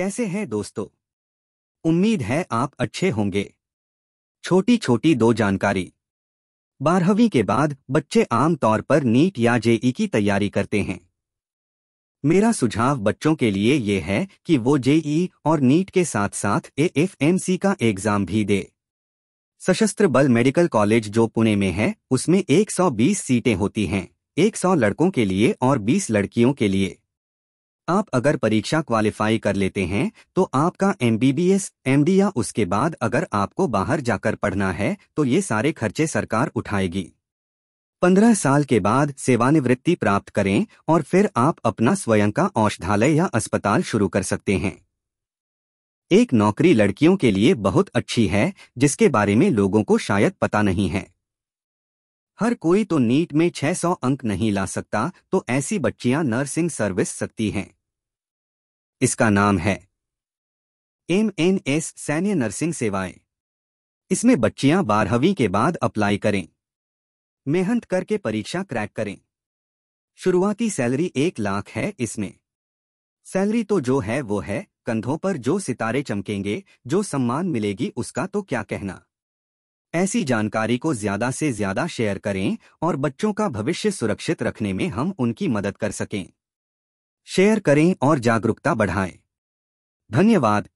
कैसे हैं दोस्तों उम्मीद है आप अच्छे होंगे छोटी छोटी दो जानकारी बारहवीं के बाद बच्चे आमतौर पर नीट या जेई की तैयारी करते हैं मेरा सुझाव बच्चों के लिए ये है कि वो जेई और नीट के साथ साथ एएफएमसी का एग्जाम भी दे सशस्त्र बल मेडिकल कॉलेज जो पुणे में है उसमें 120 सीटें होती हैं 100 लड़कों के लिए और 20 लड़कियों के लिए आप अगर परीक्षा क्वालिफाई कर लेते हैं तो आपका एम बी या उसके बाद अगर आपको बाहर जाकर पढ़ना है तो ये सारे खर्चे सरकार उठाएगी पंद्रह साल के बाद सेवानिवृत्ति प्राप्त करें और फिर आप अपना स्वयं का औषधालय या अस्पताल शुरू कर सकते हैं एक नौकरी लड़कियों के लिए बहुत अच्छी है जिसके बारे में लोगों को शायद पता नहीं है हर कोई तो नीट में 600 अंक नहीं ला सकता तो ऐसी बच्चियां नर्सिंग सर्विस सकती हैं इसका नाम है एम एन एस सैन्य नर्सिंग सेवाएं इसमें बच्चियां बारहवीं के बाद अप्लाई करें मेहनत करके परीक्षा क्रैक करें शुरुआती सैलरी एक लाख है इसमें सैलरी तो जो है वो है कंधों पर जो सितारे चमकेंगे जो सम्मान मिलेगी उसका तो क्या कहना ऐसी जानकारी को ज्यादा से ज्यादा शेयर करें और बच्चों का भविष्य सुरक्षित रखने में हम उनकी मदद कर सकें शेयर करें और जागरूकता बढ़ाएं धन्यवाद